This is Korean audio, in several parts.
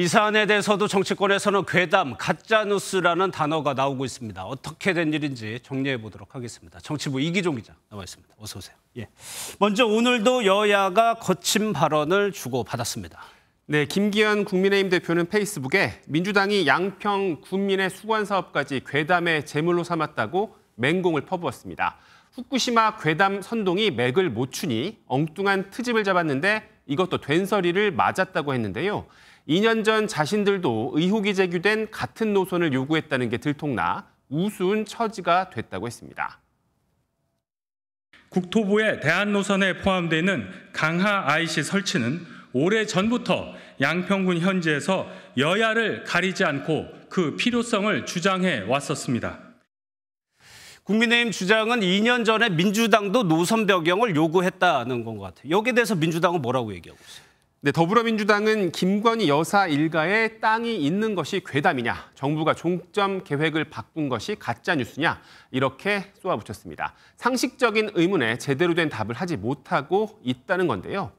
이 사안에 대해서도 정치권에서는 괴담, 가짜뉴스라는 단어가 나오고 있습니다. 어떻게 된 일인지 정리해 보도록 하겠습니다. 정치부 이기종 기자 나와 있습니다. 어서 오세요. 예. 먼저 오늘도 여야가 거친 발언을 주고받았습니다. 네, 김기현 국민의힘 대표는 페이스북에 민주당이 양평 군민의 수관 사업까지 괴담의 제물로 삼았다고 맹공을 퍼부었습니다. 후쿠시마 괴담 선동이 맥을 못 추니 엉뚱한 트집을 잡았는데 이것도 된서리를 맞았다고 했는데요. 2년 전 자신들도 의혹이 제기된 같은 노선을 요구했다는 게 들통나 우스운 처지가 됐다고 했습니다. 국토부의 대한 노선에 포함되는 강하 IC 설치는 오래 전부터 양평군 현지에서 여야를 가리지 않고 그 필요성을 주장해 왔었습니다. 국민의힘 주장은 2년 전에 민주당도 노선 변경을 요구했다는 것 같아요. 여기에 대해서 민주당은 뭐라고 얘기하고 있어요? 네, 더불어민주당은 김건희 여사 일가에 땅이 있는 것이 괴담이냐, 정부가 종점 계획을 바꾼 것이 가짜 뉴스냐 이렇게 쏘아붙였습니다. 상식적인 의문에 제대로 된 답을 하지 못하고 있다는 건데요.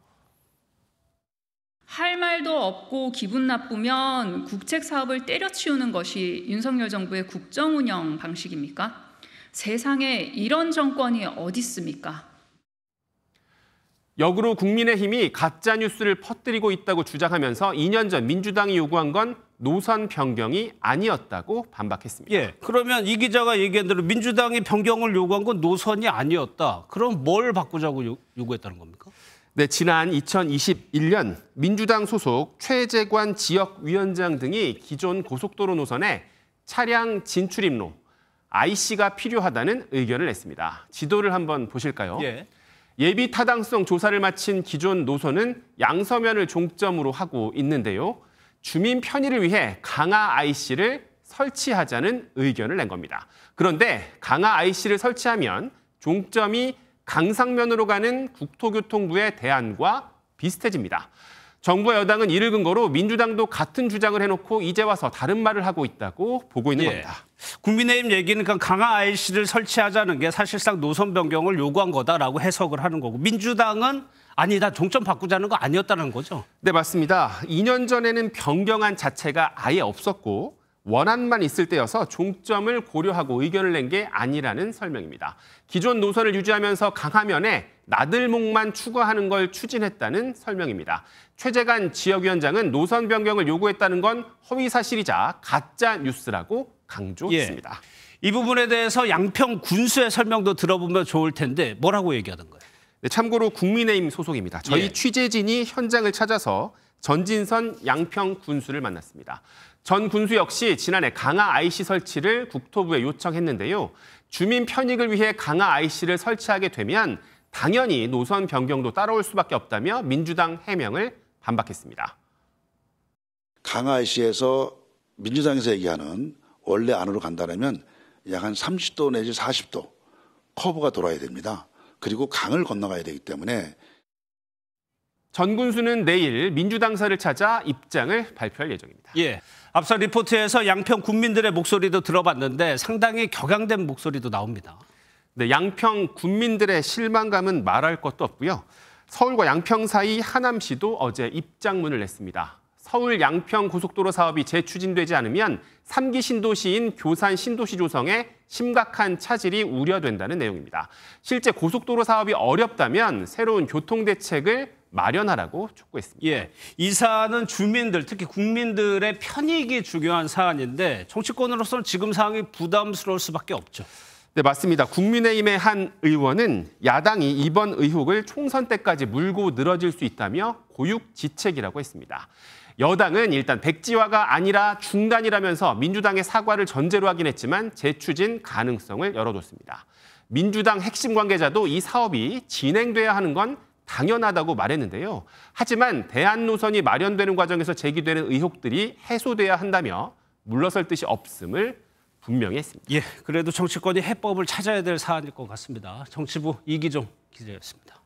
할 말도 없고 기분 나쁘면 국책 사업을 때려치우는 것이 윤석열 정부의 국정 운영 방식입니까? 세상에 이런 정권이 어디 있습니까? 역으로 국민의힘이 가짜 뉴스를 퍼뜨리고 있다고 주장하면서 2년 전 민주당이 요구한 건 노선 변경이 아니었다고 반박했습니다. 예. 그러면 이 기자가 얘기한 대로 민주당이 변경을 요구한 건 노선이 아니었다. 그럼 뭘 바꾸자고 요구했다는 겁니까? 네, 지난 2021년 민주당 소속 최재관 지역위원장 등이 기존 고속도로 노선에 차량 진출입로 IC가 필요하다는 의견을 냈습니다. 지도를 한번 보실까요? 예. 예비 타당성 조사를 마친 기존 노선은 양서면을 종점으로 하고 있는데요. 주민 편의를 위해 강화 IC를 설치하자는 의견을 낸 겁니다. 그런데 강화 IC를 설치하면 종점이 강상면으로 가는 국토교통부의 대안과 비슷해집니다. 정부와 여당은 이를 근거로 민주당도 같은 주장을 해놓고 이제 와서 다른 말을 하고 있다고 보고 있는 예. 겁니다. 국민의힘 얘기는 그니까 강화 IC를 설치하자는 게 사실상 노선 변경을 요구한 거다라고 해석을 하는 거고 민주당은 아니다 종점 바꾸자는 거 아니었다는 거죠? 네 맞습니다. 2년 전에는 변경한 자체가 아예 없었고 원안만 있을 때여서 종점을 고려하고 의견을 낸 게 아니라는 설명입니다. 기존 노선을 유지하면서 강화면에 나들목만 추가하는 걸 추진했다는 설명입니다. 최재관 지역위원장은 노선 변경을 요구했다는 건 허위사실이자 가짜 뉴스라고 강조했습니다. 예. 이 부분에 대해서 양평 군수의 설명도 들어보면 좋을 텐데 뭐라고 얘기하던 거예요? 네, 참고로 국민의힘 소속입니다. 저희 예. 취재진이 현장을 찾아서 전진선 양평 군수를 만났습니다. 전 군수 역시 지난해 강화 IC 설치를 국토부에 요청했는데요. 주민 편익을 위해 강화 IC를 설치하게 되면 당연히 노선 변경도 따라올 수밖에 없다며 민주당 해명을 반박했습니다. 강화 IC에서 민주당에서 얘기하는 원래 안으로 간다면 약 한 30도 내지 40도 커브가 돌아야 됩니다. 그리고 강을 건너가야 되기 때문에 전 군수는 내일 민주당사를 찾아 입장을 발표할 예정입니다. 예. 앞서 리포트에서 양평 군민들의 목소리도 들어봤는데 상당히 격앙된 목소리도 나옵니다. 네, 양평 군민들의 실망감은 말할 것도 없고요. 서울과 양평 사이 하남시도 어제 입장문을 냈습니다. 서울 양평 고속도로 사업이 재추진되지 않으면 3기 신도시인 교산 신도시 조성에 심각한 차질이 우려된다는 내용입니다. 실제 고속도로 사업이 어렵다면 새로운 교통 대책을 마련하라고 촉구했습니다. 예, 이 사안은 주민들 특히 국민들의 편익이 중요한 사안인데 정치권으로서는 지금 상황이 부담스러울 수밖에 없죠. 네, 맞습니다. 국민의힘의 한 의원은 야당이 이번 의혹을 총선 때까지 물고 늘어질 수 있다며 고육지책이라고 했습니다. 여당은 일단 백지화가 아니라 중단이라면서 민주당의 사과를 전제로 하긴 했지만 재추진 가능성을 열어뒀습니다. 민주당 핵심 관계자도 이 사업이 진행돼야 하는 건 당연하다고 말했는데요. 하지만 대안 노선이 마련되는 과정에서 제기되는 의혹들이 해소돼야 한다며 물러설 뜻이 없음을 분명히 했습니다. 예, 그래도 정치권이 해법을 찾아야 될 사안일 것 같습니다. 정치부 이기종 기자였습니다.